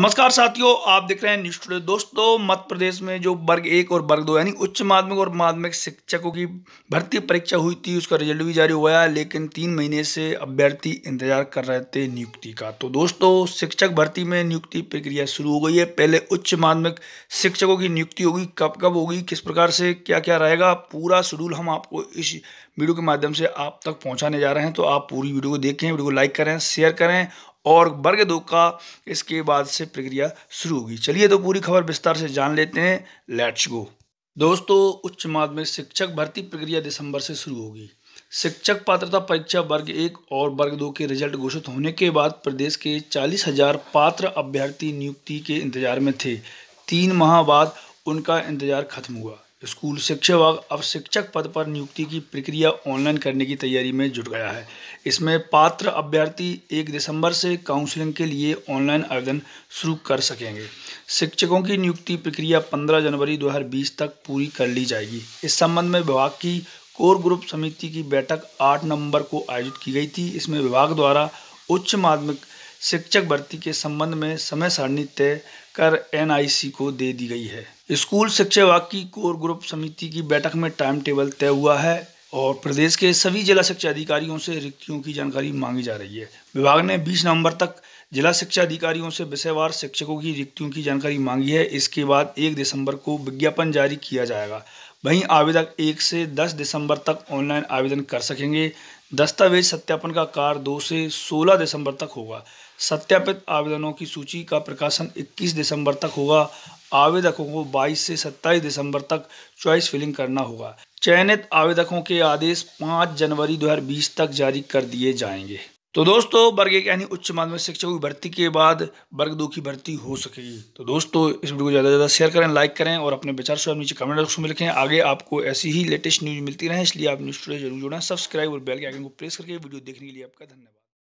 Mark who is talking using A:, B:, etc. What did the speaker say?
A: नमस्कार साथियों आप देख रहे हैं न्यूज टूडे दोस्तों मध्य प्रदेश में जो वर्ग एक और वर्ग दो यानी उच्च माध्यमिक और माध्यमिक शिक्षकों की भर्ती परीक्षा हुई थी उसका रिजल्ट भी जारी हुआ है लेकिन तीन महीने से अभ्यर्थी इंतजार कर रहे थे नियुक्ति का तो दोस्तों शिक्षक भर्ती में नियुक्ति प्रक्रिया शुरू हो गई है पहले उच्च माध्यमिक शिक्षकों की नियुक्ति होगी कब कब होगी किस प्रकार से क्या क्या रहेगा पूरा शेड्यूल हम आपको इस वीडियो के माध्यम से आप तक पहुँचाने जा रहे हैं तो आप पूरी वीडियो को देखें वीडियो को लाइक करें शेयर करें और वर्ग दो का इसके बाद से प्रक्रिया शुरू होगी चलिए तो पूरी खबर विस्तार से जान लेते हैं लेट्स गो दोस्तों उच्च माध्यमिक शिक्षक भर्ती प्रक्रिया दिसंबर से शुरू होगी शिक्षक पात्रता परीक्षा वर्ग एक और वर्ग दो के रिजल्ट घोषित होने के बाद प्रदेश के चालीस हजार पात्र अभ्यर्थी नियुक्ति के इंतजार में थे तीन माह बाद उनका इंतजार खत्म हुआ स्कूल शिक्षा विभाग अब शिक्षक पद पर नियुक्ति की प्रक्रिया ऑनलाइन करने की तैयारी में जुट गया है इसमें पात्र अभ्यर्थी एक दिसंबर से काउंसलिंग के लिए ऑनलाइन आवेदन शुरू कर सकेंगे शिक्षकों की नियुक्ति प्रक्रिया 15 जनवरी 2020 तक पूरी कर ली जाएगी इस संबंध में विभाग की कोर ग्रुप समिति की बैठक आठ नवम्बर को आयोजित की गई थी इसमें विभाग द्वारा उच्च माध्यमिक शिक्षक भर्ती के संबंध में समय सारणी तय कर एन को दे दी गई है स्कूल शिक्षा विभाग की कोर ग्रुप समिति की बैठक में टाइम टेबल तय हुआ है और प्रदेश के सभी जिला शिक्षा अधिकारियों से रिक्तियों की जानकारी मांगी जा रही है विभाग ने 20 नवंबर तक जिला शिक्षा अधिकारियों से विषयवार शिक्षकों की रिक्तियों की जानकारी मांगी है इसके बाद एक दिसंबर को विज्ञापन जारी किया जाएगा वहीं आवेदक एक से दस दिसंबर तक ऑनलाइन आवेदन कर सकेंगे दस्तावेज सत्यापन का कार्य दो से सोलह दिसंबर तक होगा सत्यापित आवेदनों की सूची का प्रकाशन 21 दिसंबर तक होगा आवेदकों को 22 से 27 दिसंबर तक चॉइस फिलिंग करना होगा चयनित आवेदकों के आदेश 5 जनवरी 2020 तक जारी कर दिए जाएंगे तो दोस्तों वर्ग एक यानी उच्च माध्यमिक शिक्षक की भर्ती के बाद वर्ग दो की भर्ती हो सकेगी तो दोस्तों इस वीडियो को ज़्यादा से ज़्यादा शेयर करें लाइक करें और अपने विचार सुझाव नीचे कमेंट बॉक्स में लिखें आगे आपको ऐसी ही लेटेस्ट न्यूज़ मिलती रहे इसलिए आप न्यूज़ टूडे जरूर जुड़ें सब्सक्राइब और बेल के आइकन को प्रेस करके वीडियो देखने के लिए आपका धन्यवाद